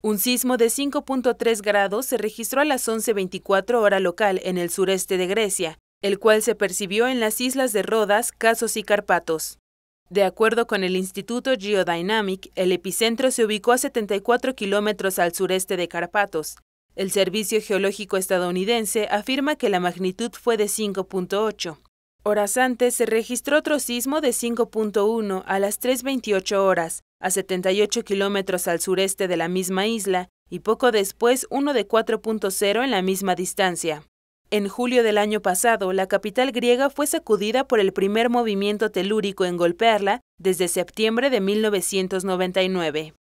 Un sismo de 5.3 grados se registró a las 11.24 hora local en el sureste de Grecia, el cual se percibió en las islas de Rodas, Casos y Carpatos. De acuerdo con el Instituto Geodynamic, el epicentro se ubicó a 74 kilómetros al sureste de Carpatos. El Servicio Geológico Estadounidense afirma que la magnitud fue de 5.8. Horas antes se registró otro sismo de 5.1 a las 3.28 horas, a 78 kilómetros al sureste de la misma isla, y poco después uno de 4.0 en la misma distancia. En julio del año pasado, la capital griega fue sacudida por el primer movimiento telúrico en golpearla desde septiembre de 1999.